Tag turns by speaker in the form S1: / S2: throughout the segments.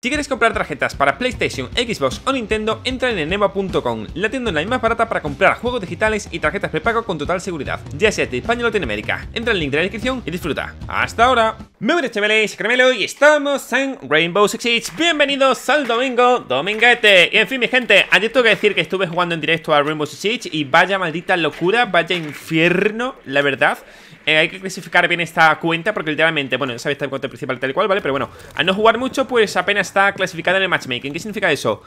S1: Si quieres comprar tarjetas para PlayStation, Xbox o Nintendo, entra en enema.com, la tienda online más barata para comprar juegos digitales y tarjetas prepago con total seguridad, ya sea de España o Latinoamérica. Entra en el link de la descripción y disfruta. ¡Hasta ahora! Muy buenas chavales, Carmelo y estamos en Rainbow Six Siege. Bienvenidos al domingo, dominguete. Y en fin, mi gente, ayer tengo que decir que estuve jugando en directo a Rainbow Six Siege y vaya maldita locura, vaya infierno, la verdad. Eh, hay que clasificar bien esta cuenta porque literalmente, bueno, ya sabéis esta cuenta principal tal y cual, ¿vale? Pero bueno, al no jugar mucho, pues apenas está clasificada en el matchmaking. ¿Qué significa eso?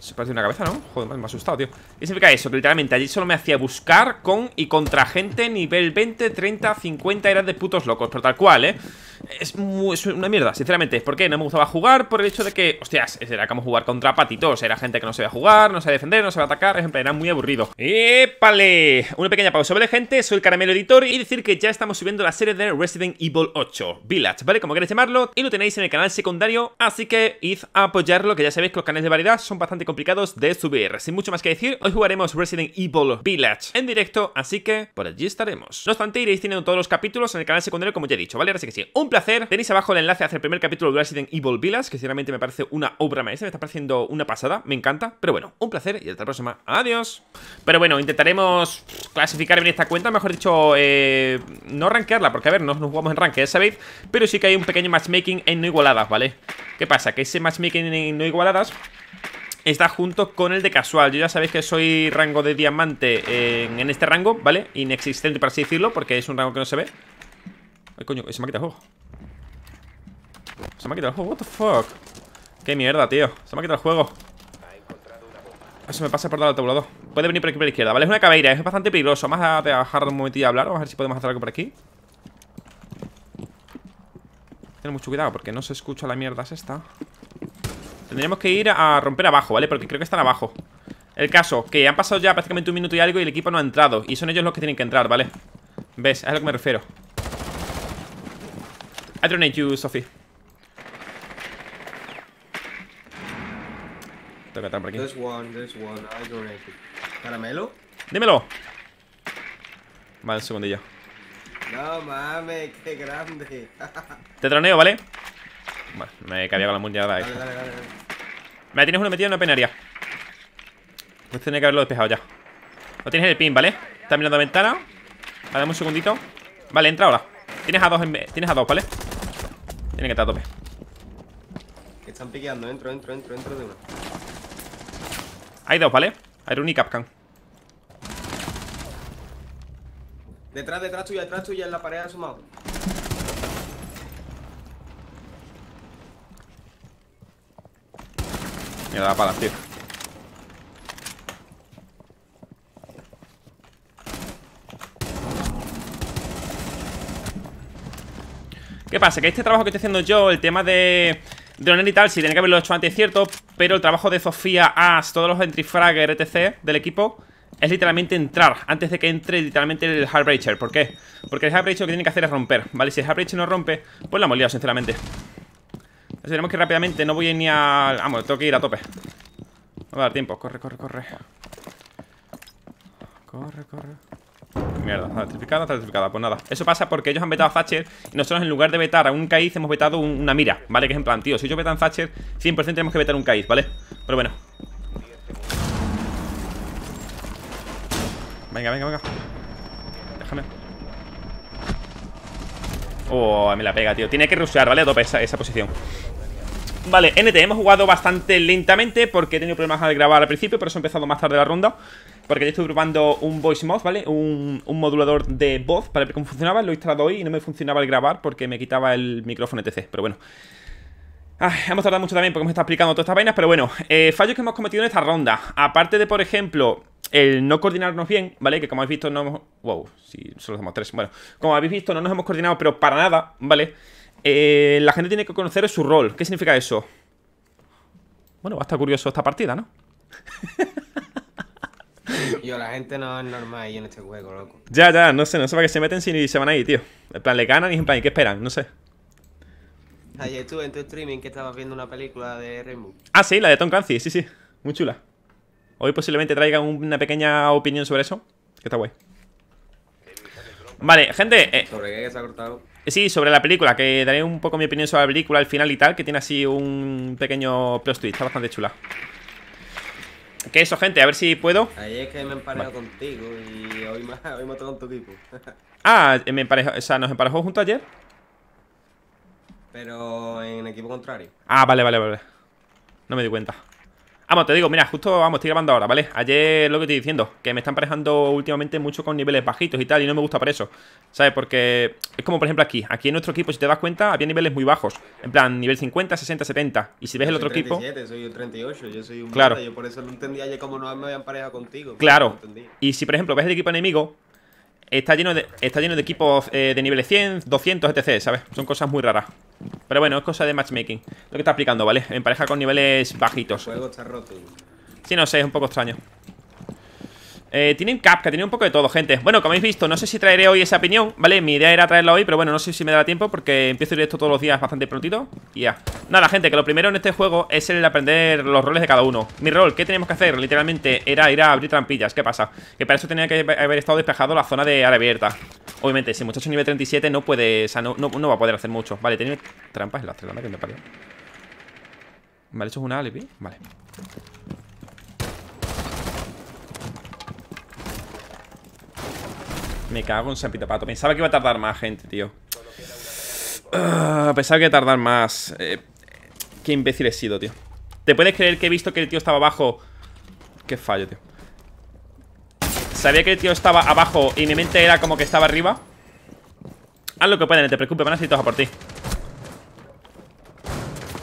S1: Se parece una cabeza, ¿no? Joder, me ha asustado, tío ¿Qué significa eso? Que literalmente allí solo me hacía buscar con y contra gente nivel 20, 30, 50 Eran de putos locos, pero tal cual, ¿eh? Es, una mierda, sinceramente ¿Por qué? No me gustaba jugar por el hecho de que Hostias, era como jugar contra patitos Era gente que no sabía jugar, no sabía defender, no sabía atacar Ejemplo, era muy aburrido ¡Épale! Una pequeña pausa, ¿vale, gente? Soy el Caramelo Editor y decir que ya estamos subiendo la serie de Resident Evil 8 Village, ¿vale? Como queréis llamarlo Y lo tenéis en el canal secundario Así que id a apoyarlo, que ya sabéis que los canales de variedad son bastante complicados de subir. Sin mucho más que decir, hoy jugaremos Resident Evil Village en directo, así que por allí estaremos. No obstante, iréis teniendo todos los capítulos en el canal secundario, como ya he dicho, ¿vale? Así que sí, un placer. Tenéis abajo el enlace hacia el primer capítulo de Resident Evil Village, que sinceramente me parece una obra maestra, me está pareciendo una pasada, me encanta. Pero bueno, un placer y hasta la próxima. Adiós. Pero bueno, intentaremos clasificar bien esta cuenta, mejor dicho, eh, no rankearla, porque a ver, no, nos jugamos en ranque, ¿eh? sabéis, pero sí que hay un pequeño matchmaking en no igualadas, ¿vale? ¿Qué pasa? Que ese matchmaking en no igualadas está junto con el de casual. Yo ya sabéis que soy rango de diamante en, este rango, ¿vale? Inexistente, por así decirlo, porque es un rango que no se ve. Ay, coño, se me ha quitado el juego. Se me ha quitado el juego, what the fuck. Qué mierda, tío. Se me ha quitado el juego. Ah, Eso me pasa por dar otro tabulador. Puede venir por aquí por la izquierda, ¿vale? Es una cabeira, es bastante peligroso. Vamos a dejar un momentito a hablar. Vamos a ver si podemos hacer algo por aquí. tener mucho cuidado porque no se escucha la mierda es esta. Tendríamos que ir a romper abajo, ¿vale? Porque creo que están abajo El caso, que han pasado ya prácticamente un minuto y algo Y el equipo no ha entrado Y son ellos los que tienen que entrar, ¿vale? ¿Ves? A lo que me refiero I don't you, Sophie Tengo que por aquí there's
S2: one, there's one. I don't ¿Caramelo?
S1: ¡Dímelo! Vale, un segundillo
S2: No mames, qué grande
S1: Te droneo, ¿vale? vale bueno, me cabía con la mundiada ahí Dale, dale, dale, Vale, tienes uno metido en una penaria. Pues tiene que haberlo despejado ya. no tienes el pin, ¿vale? Está mirando la ventana. Vale, dame un segundito. Vale, entra ahora. Tienes a dos, en... tienes a dos ¿vale? Tiene que estar a tope.
S2: Que están piqueando. Entro, entro, entro, entro de uno.
S1: Hay dos, ¿vale? un y Capcan.
S2: Detrás, detrás tuya, detrás tuya, en la pared sumado
S1: Mira la pala, tío. ¿Qué pasa? Que este trabajo que estoy haciendo yo, el tema de De droner y tal, Si tiene que haberlo hecho antes, cierto, pero el trabajo de Sofía, As, todos los fragger, etc. del equipo, es literalmente entrar, antes de que entre literalmente el Heartbreaker. ¿Por qué? Porque el Heartbreaker lo que tiene que hacer es romper, ¿vale? Si el Heartbreaker no rompe, pues la hemos liado, sinceramente. Pues tenemos que ir rápidamente, no voy ni a... Vamos, ah, tengo que ir a tope No va a dar tiempo, corre, corre, corre Corre, corre Mierda, está electrificada, está electrificada Pues nada, eso pasa porque ellos han vetado a Thatcher Y nosotros en lugar de vetar a un Kaiz hemos vetado una mira ¿Vale? Que es en plan, tío, si ellos vetan Thatcher 100% tenemos que vetar un caíz, ¿vale? Pero bueno Venga, venga, venga Déjame Oh, me la pega, tío Tiene que rushear, ¿vale? A tope esa, posición Vale, NT, hemos jugado bastante lentamente porque he tenido problemas al grabar al principio, por eso he empezado más tarde la ronda. Porque yo estoy probando un voice mod, ¿vale? Un, modulador de voz para ver cómo funcionaba, lo he instalado hoy y no me funcionaba el grabar porque me quitaba el micrófono etc. Pero bueno. Ah, hemos tardado mucho también porque me está explicando todas estas vainas, pero bueno, eh, fallos que hemos cometido en esta ronda. Aparte de, por ejemplo, el no coordinarnos bien, ¿vale? Que como habéis visto no hemos... Wow, si solo somos tres. Bueno, como habéis visto no nos hemos coordinado, pero para nada, ¿vale? Eh, la gente tiene que conocer su rol. ¿Qué significa eso? Bueno, va a estar curioso esta partida, ¿no?
S2: Yo, la gente no es normal en este juego, loco.
S1: Ya, ya, no sé, no sé para qué se meten si ni se van ahí, tío. En plan, le ganan y en plan, qué esperan? No sé.
S2: Ayer estuve en tu streaming que estabas viendo una película de Rainbow.
S1: Ah, sí, la de Tom Clancy, sí, sí. Muy chula. Hoy posiblemente traiga una pequeña opinión sobre eso. Que está guay. Vale, gente.
S2: Eh, eh,
S1: sí, sobre la película, que daré un poco mi opinión sobre la película al final y tal, que tiene así un pequeño plus twist, está bastante chula. Que eso, gente, a ver si puedo. Ayer
S2: es que me emparejo contigo y hoy me, hoy con tu equipo.
S1: ah, eh, me o sea, nos emparejó junto ayer.
S2: Pero en equipo contrario.
S1: Ah, vale, vale, vale. No me di cuenta. Vamos, te digo, mira, justo, vamos, estoy grabando ahora, ¿vale? Ayer lo que estoy diciendo, que me están parejando últimamente mucho con niveles bajitos y tal, y no me gusta por eso, ¿sabes? Porque es como, por ejemplo, aquí. Aquí en nuestro equipo, si te das cuenta, había niveles muy bajos. En plan, nivel 50, 60, 70. Y si ves el otro 37,
S2: equipo... Soy el 38, yo soy un claro. yo por eso no entendía ayer cómo no me habían parejado contigo. Claro.
S1: y si, por ejemplo, ves el equipo enemigo, Está lleno de, está lleno de equipos eh, de nivel 100, 200, etc, ¿sabes? Son cosas muy raras Pero bueno, es cosa de matchmaking Lo que está aplicando, ¿vale? En pareja con niveles bajitos El juego está roto Sí, no sé, es un poco extraño eh, tienen que tienen un poco de todo, gente Bueno, como habéis visto, no sé si traeré hoy esa opinión, ¿vale? Mi idea era traerla hoy, pero bueno, no sé si me dará tiempo Porque empiezo esto todos los días bastante prontito Y ya Nada, gente, que lo primero en este juego es el aprender los roles de cada uno Mi rol, ¿qué teníamos que hacer? Literalmente era ir a abrir trampillas, ¿qué pasa? Que para eso tenía que haber estado despejado la zona de área abierta Obviamente, si muchacho nivel 37 no puede, o sea, no, va a poder hacer mucho Vale, tiene trampas en la celda, que me parió Vale, eso es una alibi? Vale Me cago en San Pato Pensaba que iba a tardar más, gente, tío. Ah, pensaba que iba a tardar más. Eh, qué imbécil he sido, tío. ¿Te puedes creer que he visto que el tío estaba abajo? Qué fallo, tío. Sabía que el tío estaba abajo y mi mente era como que estaba arriba. Haz lo que puedas, no te preocupes, van a todos a por ti.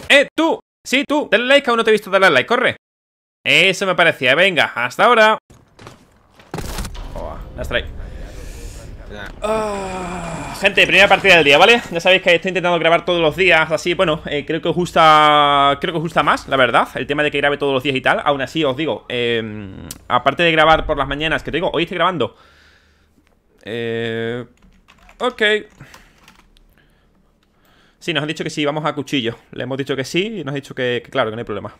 S1: ¡Eh, tú! Sí, tú, dale like, aún no te he visto darle like, corre. Eso me parecía, venga, hasta ahora. Oh, Ah, gente, primera partida del día, ¿vale? Ya sabéis que estoy intentando grabar todos los días Así, bueno, eh, creo que os gusta Creo que os gusta más, la verdad El tema de que grabe todos los días y tal Aún así, os digo em, Aparte de grabar por las mañanas Que te digo, hoy estoy grabando Eh... Ok Sí, nos han dicho que sí, vamos a cuchillo Le hemos dicho que sí y nos han dicho que claro, que no hay problema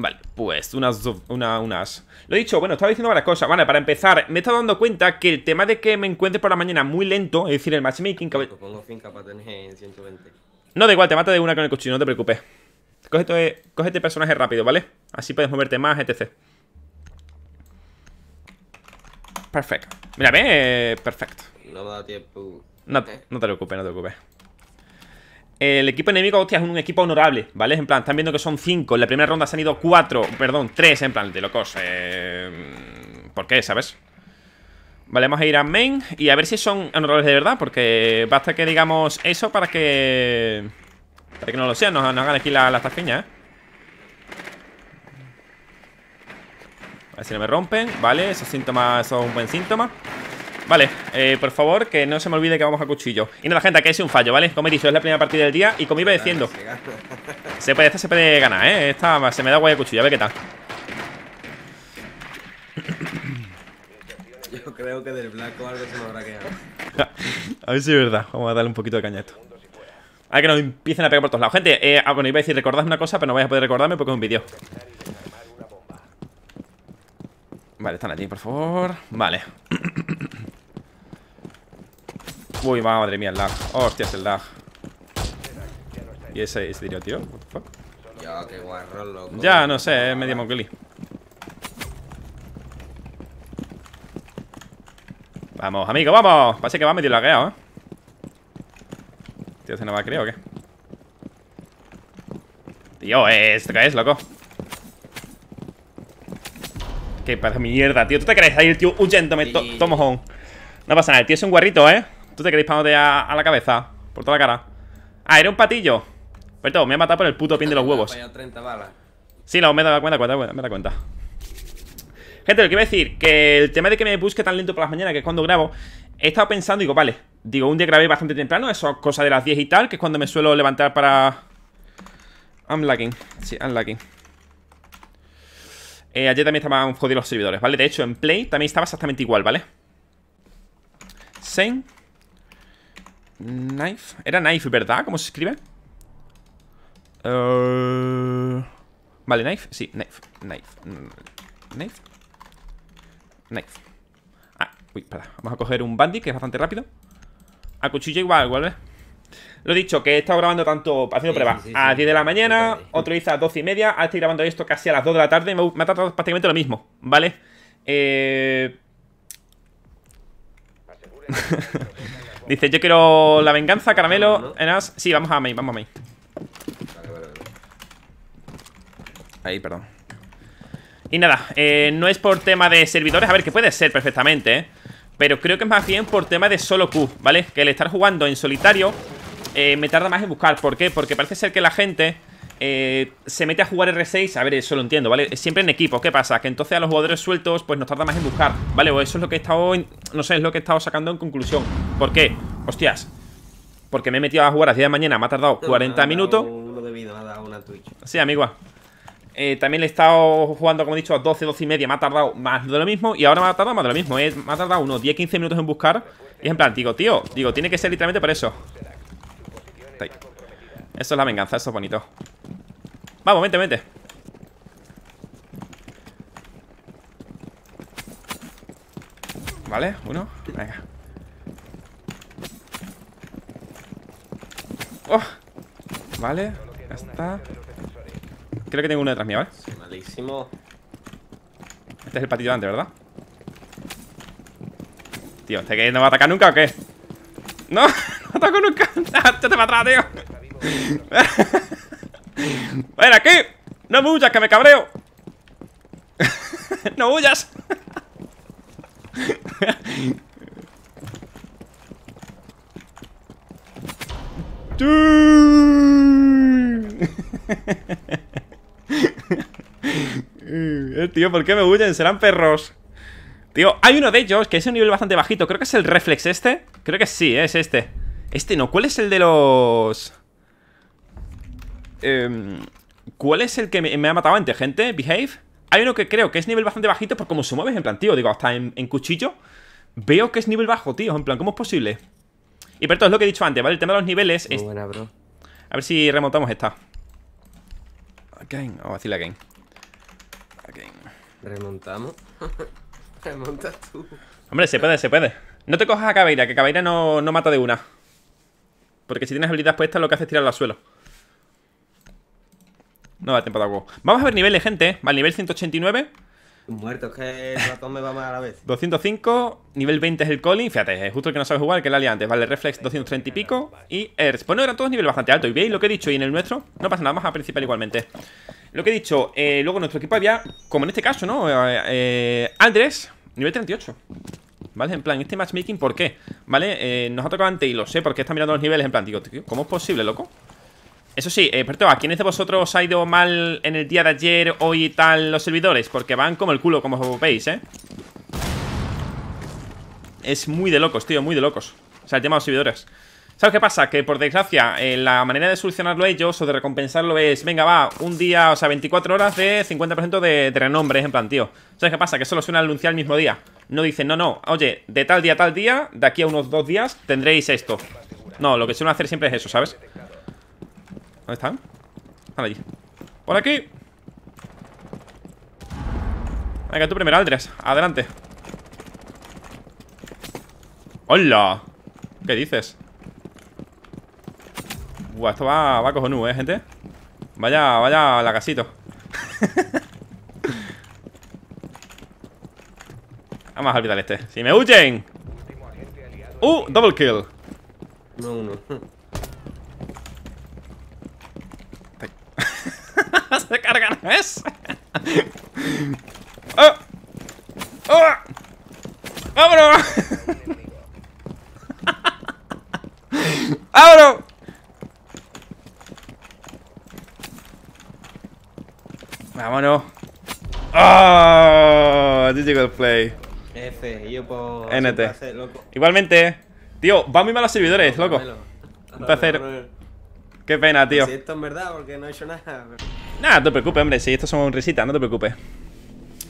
S1: Vale, pues unas, una, unas... Lo he dicho, bueno, estaba diciendo varias cosas Vale, para empezar, me he estado dando cuenta que el tema de que me encuentre por la mañana muy lento Es decir, el matchmaking... No, da igual, te mata de una con el cuchillo, no te preocupes Cógete, personaje rápido, ¿vale? Así puedes moverte más, etc Perfecto Mira, ve, eh, perfecto
S2: No me da tiempo no te
S1: preocupes, no te preocupes el equipo enemigo, hostia, es un equipo honorable, ¿vale? En plan, están viendo que son 5 En la primera ronda se han ido cuatro, perdón, tres En plan, de locos eh, ¿Por qué, sabes? Vale, vamos a ir a main Y a ver si son honorables de verdad Porque basta que digamos eso para que... Para que no lo sean Nos, hagan aquí las la ¿eh? A ver si no me rompen Vale, esos síntomas son un buen síntoma Vale, eh, por favor, que no se me olvide que vamos a cuchillo. Y nada, gente, que es un fallo, ¿vale? Como he dicho, es la primera partida del día y como iba diciendo. Se puede, esta se puede ganar, ¿eh? Esta se me da guay de cuchillo, a ver qué tal.
S2: Yo creo que del blanco algo se me habrá quedado.
S1: a ver si es verdad. Vamos a darle un poquito de caña a esto. que nos empiecen a pegar por todos lados. Gente, eh, ah, bueno, iba a decir, recordad una cosa, pero no vais a poder recordarme porque es un vídeo. Vale, están allí, por favor. Vale. Uy, madre mía, el lag. es el lag. ¿Y ese, ese tiro, tío?
S2: Ya, qué guarro, loco. Ya, no
S1: sé, es medio mongoli. Vamos, amigo, vamos. Parece que va medio lagueado, ¿eh? Tío, se no va a creer o qué. Tío, ¿esto qué es, loco? Qué para mierda, tío. ¿Tú te crees ahí el tío huyéndome? home No pasa nada, el tío es un guarrito, ¿eh? ¿Tú te crees disparándote a, la cabeza? Por toda la cara. Ah, era un patillo. Pero pues me ha matado por el puto pin de los huevos. 30 balas. Sí, no, me he dado cuenta, cuenta, me he cuenta. Gente, lo que iba a decir, que el tema de que me busque tan lento por las mañanas, que es cuando grabo, he estado pensando, digo, vale, digo, un día grabé bastante temprano, eso cosa de las 10 y tal, que es cuando me suelo levantar para... I'm lagging, sí, I'm lagging. Eh, ayer también estaban jodidos los servidores, ¿vale? De hecho, en Play también estaba exactamente igual, ¿vale? Same Knife. Era Knife, ¿verdad? ¿Cómo se escribe? Eh, vale, Knife. Sí, Knife. Knife. Knife. Knife. Ah, uy, espera. Vamos a coger un bandit, que es bastante rápido. A cuchillo igual, igual, ¿vale? Lo dicho, que he estado grabando tanto haciendo pruebas a 10 de la mañana, otro día a 12 y media, ahora estoy grabando esto casi a las 2 de la tarde, me, me ha tratado prácticamente lo mismo, ¿vale? Eh... Dice, yo quiero la venganza, caramelo, Sí, vamos a May, vamos a May. Ahí, perdón. Y nada, eh, no es por tema de servidores, a ver, que puede ser perfectamente, ¿eh? Pero creo que es más bien por tema de solo Q, ¿vale? Que el estar jugando en solitario eh, me tarda más en buscar. ¿Por qué? Porque parece ser que la gente eh, se mete a jugar R6. A ver, eso lo entiendo, ¿vale? Siempre en equipo. ¿Qué pasa? Que entonces a los jugadores sueltos, pues nos tarda más en buscar, ¿vale? O eso es lo que he estado. no sé, es lo que he estado sacando en conclusión. ¿Por qué? Hostias. Porque me he metido a jugar A 10 de mañana. Me ha tardado 40 minutos. Sí, amigo. Eh, también he estado jugando, como he dicho, a 12, 12 y media. Me ha tardado más de lo mismo. Y ahora me ha tardado más de lo mismo. Eh, me ha tardado unos 10, 15 minutos en buscar. Y es en plan, digo, tío, digo, tiene que ser literalmente por eso. Eso es la venganza, eso es bonito. Vamos, vente, vente. Vale, uno. Venga. Oh. Vale, ya está. Creo que tengo uno detrás mío, ¿vale?
S2: malísimo.
S1: Este es el patito de antes, ¿verdad? Tío, ¿este que no va a atacar nunca o qué? ¡No! ¡No ataco nunca! te para atrás, tío! ¡Ven aquí! ¡No me huyas, que me cabreo! ¡No huyas! Eh, tío, ¿por qué me huyen? Serán perros. Tío, hay uno de ellos que es un nivel bastante bajito. Creo que es el reflex este. Creo que sí, es este. Este no. ¿Cuál es el de los...? Em, ¿Cuál es el que me, ha matado antes, gente? ¿Behave? Hay uno que creo que es nivel bastante bajito por cómo se mueve, en plan, tío, digo, hasta en, en, cuchillo. Veo que es nivel bajo, tío, en plan, ¿cómo es posible? Y pero es lo que he dicho antes, ¿vale? El tema de los niveles Muy es... buena, bro. A ver si remontamos esta. Again. Vamos a decirle again.
S2: Again. Remontamos. Remontas tú.
S1: Hombre, se puede, se puede. No te cojas a Cabeira, que Cabeira no, no mata de una. Porque si tienes habilidades puestas lo que hace es tirar al suelo. No da tiempo de agua. Vamos a ver niveles, gente. Vale, nivel 189.
S2: Muerto, que el ratón me va mal a la vez.
S1: 205, nivel 20 es el Colin. Fíjate, es justo el que no sabe jugar, que el aliante antes. Vale, Reflex 230 y pico. Y Earth. Bueno, pues eran todos nivel bastante alto. Y veis lo que he dicho. Y en el nuestro, no pasa nada, más a principal igualmente. Lo que he dicho, eh, luego nuestro equipo había, como en este caso, ¿no? Eh, eh Andrés, nivel 38. ¿Vale? En plan, este matchmaking, ¿por qué? ¿Vale? Eh, nos ha tocado antes, y lo sé, porque está mirando los niveles. En plan, digo, ¿cómo es posible, loco? Eso sí, eh, perdón, ¿a quiénes de vosotros ha ido mal en el día de ayer, hoy y tal los servidores? Porque van como el culo, como veis, ¿eh? Es muy de locos, tío, muy de locos. O sea, el tema de los servidores. ¿Sabes qué pasa? Que por desgracia, eh, la manera de solucionarlo ellos o de recompensarlo es, venga, va, un día, o sea, 24 horas de 50% de, de renombre, en plan, tío. ¿Sabes qué pasa? Que solo suena anunciar el mismo día. No dicen, no, no, oye, de tal día a tal día, de aquí a unos dos días, tendréis esto. No, lo que suelen hacer siempre es eso, ¿sabes? ¿Dónde están? Están allí ¡Por aquí! Venga, tú primero, Aldres Adelante ¡Hola! ¿Qué dices? Buah, esto va, va cojonú, ¿eh, gente? Vaya, vaya casito Vamos a olvidar este ¡Si me huyen! ¡Uh! Double kill no, uno. se cargar, ¿ves? Ah. Ah. Vámonos. ¡Oh! Digital Play.
S2: F, yo por. NT. Hacer, loco.
S1: Igualmente, tío, va muy mal los servidores, loco. Un placer. Qué pena, tío. Si esto
S2: en verdad porque no he hecho nada. Pero...
S1: Nada, no te preocupes, hombre. Si estos son risitas, no te preocupes.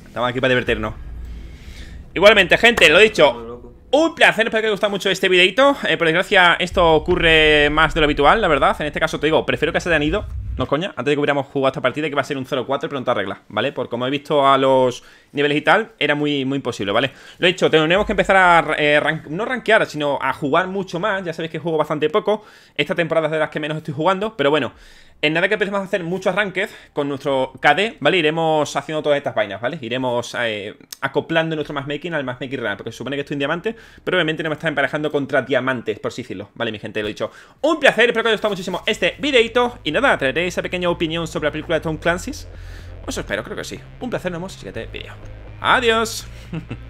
S1: Estamos aquí para divertirnos. Igualmente, gente, lo dicho. Un placer, espero que os haya gustado mucho este videito. Eh, por desgracia, esto ocurre más de lo habitual, la verdad. En este caso, te digo, prefiero que se hayan ido. No coña, antes de que hubiéramos jugado esta partida, que va a ser un 0-4, te regla, ¿vale? Porque como he visto a los niveles y tal, era muy, muy imposible, ¿vale? Lo he dicho, tenemos que empezar a eh, no rankear, sino a jugar mucho más. Ya sabéis que juego bastante poco. Esta temporada es de las que menos estoy jugando, pero bueno. En nada que empecemos a hacer muchos arranques con nuestro KD, ¿vale? Iremos haciendo todas estas vainas, ¿vale? Iremos eh, acoplando nuestro matchmaking al matchmaking real, porque se supone que estoy en diamante, pero obviamente no me está emparejando contra diamantes, por sí decirlo, ¿vale? Mi gente, lo he dicho. Un placer, espero que os haya gustado muchísimo este videito, y nada, traeréis esa pequeña opinión sobre la película de Tom Clancy's. eso pues espero, creo que sí. Un placer, nos vemos en el siguiente vídeo. ¡Adiós!